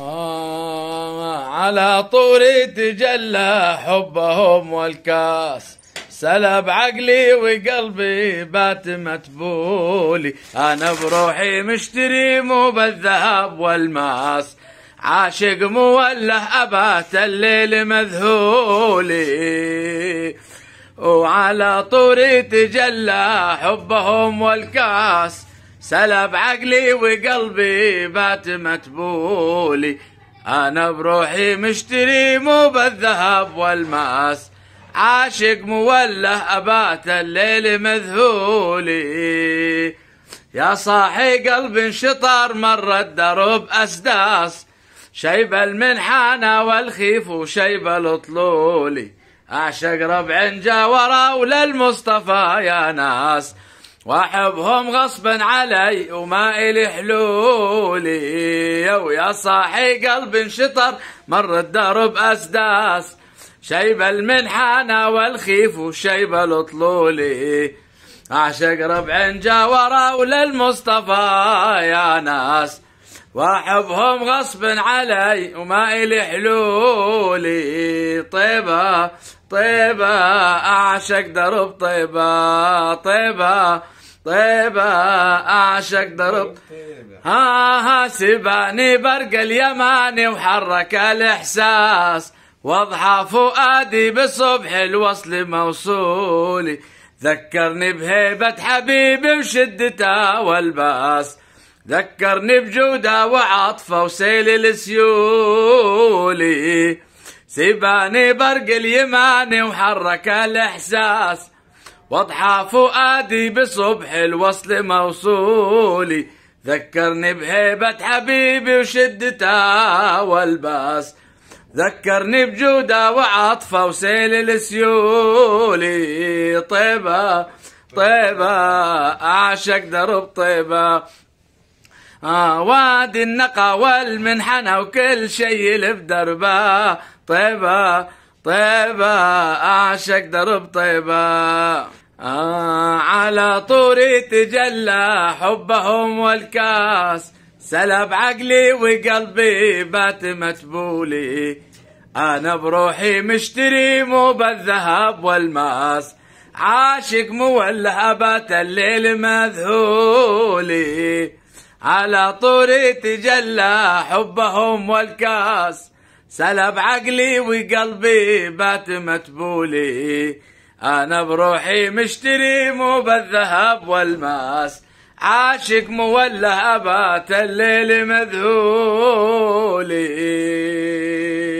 آه على طول تجلى حبهم والكاس سلب عقلي وقلبي بات متبولي انا بروحي مشتري مو بالذهب والماس عاشق موله ابات الليل مذهولي وعلى طول تجلى حبهم والكاس سلب عقلي وقلبي بات متبولي انا بروحي مشتري مو بالذهب والماس عاشق موله ابات الليل مذهولي يا صاحي قلب انشطر مر الدرب اسداس شيب المنحانة والخيف وشيب الاطلولي اعشق ربع جاورا وللمصطفى يا ناس واحبهم غصبا علي وما الي حلولي يا ويا صاحي قلب انشطر مر الدرب اسداس شيب المنحنى والخيف وشيب الطلولي اعشق ربع جاورا وللمصطفى يا ناس واحبهم غصب علي وما الي حلولي طيبة طيبة اعشق درب طيبة طيبة طيبة اعشق درب ها ها سباني برق اليماني وحرك الاحساس واضحى فؤادي بالصبح الوصل موصولي ذكرني بهيبة حبيبي وشدته والباس ذكرني بجوده وعطفه وسيل السيولي سيباني برق اليماني وحرك الاحساس واضحى فؤادي بصبح الوصل موصولي ذكرني بهيبة حبيبي وشدته والباس ذكرني بجودة وعطفة وسيل السيولي طيبة طيبة أعشق درب طيبة وادي النقا والمنحنى وكل شيء اللي بدربه طيبة طيبة أعشق درب طيبة آه على طوري تجلى حبهم والكاس سلب عقلي وقلبي بات متبولي أنا بروحي مشتري مو بالذهب والماس عاشق مولهبات بات الليل مذهولي على طوري تجلى حبهم والكاس سلب عقلي وقلبي بات متبولي انا بروحي مشتري مو بالذهب والماس عاشق موله ابات الليل مذهولي